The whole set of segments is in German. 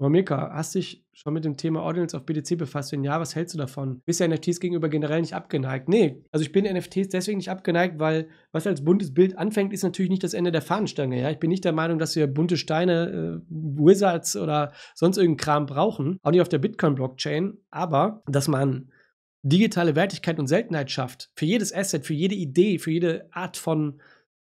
Momika, hast dich schon mit dem Thema Ordinance auf BTC befasst? Wenn ja, was hältst du davon? Bist du NFTs gegenüber generell nicht abgeneigt? Nee, also ich bin NFTs deswegen nicht abgeneigt, weil was als buntes Bild anfängt, ist natürlich nicht das Ende der Fahnenstange. Ja? Ich bin nicht der Meinung, dass wir bunte Steine, äh, Wizards oder sonst irgendeinen Kram brauchen, auch nicht auf der Bitcoin-Blockchain, aber dass man digitale Wertigkeit und Seltenheit schafft für jedes Asset, für jede Idee, für jede Art von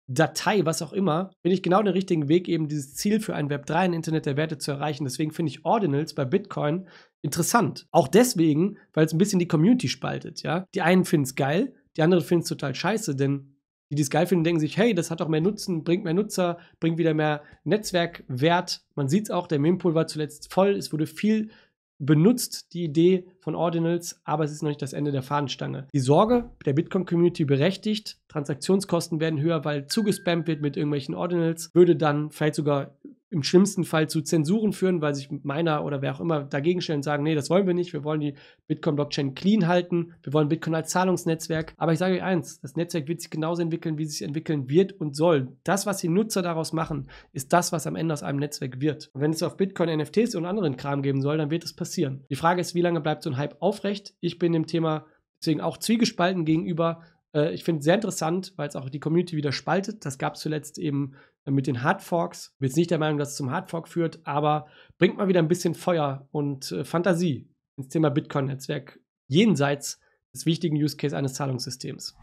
Datei, was auch immer, bin ich genau den richtigen Weg, eben dieses Ziel für ein Web3, ein Internet der Werte zu erreichen. Deswegen finde ich Ordinals bei Bitcoin interessant. Auch deswegen, weil es ein bisschen die Community spaltet, ja. Die einen finden es geil, die anderen finden es total scheiße, denn die, die es geil finden, denken sich, hey, das hat auch mehr Nutzen, bringt mehr Nutzer, bringt wieder mehr Netzwerkwert. Man sieht es auch, der Mempool war zuletzt voll, es wurde viel benutzt die Idee von Ordinals, aber es ist noch nicht das Ende der Fahnenstange. Die Sorge der Bitcoin-Community berechtigt, Transaktionskosten werden höher, weil zugespammt wird mit irgendwelchen Ordinals, würde dann vielleicht sogar im schlimmsten Fall zu Zensuren führen, weil sich meiner oder wer auch immer dagegen stellen und sagen, nee, das wollen wir nicht, wir wollen die Bitcoin-Blockchain clean halten, wir wollen Bitcoin als Zahlungsnetzwerk. Aber ich sage euch eins, das Netzwerk wird sich genauso entwickeln, wie es sich entwickeln wird und soll. Das, was die Nutzer daraus machen, ist das, was am Ende aus einem Netzwerk wird. Und wenn es auf Bitcoin NFTs und anderen Kram geben soll, dann wird es passieren. Die Frage ist, wie lange bleibt so ein Hype aufrecht? Ich bin dem Thema deswegen auch zwiegespalten gegenüber, äh, ich finde es sehr interessant, weil es auch die Community wieder spaltet. Das gab es zuletzt eben äh, mit den Hardforks. Ich bin jetzt nicht der Meinung, dass es zum Hardfork führt, aber bringt mal wieder ein bisschen Feuer und äh, Fantasie ins Thema Bitcoin-Netzwerk jenseits des wichtigen Use Case eines Zahlungssystems.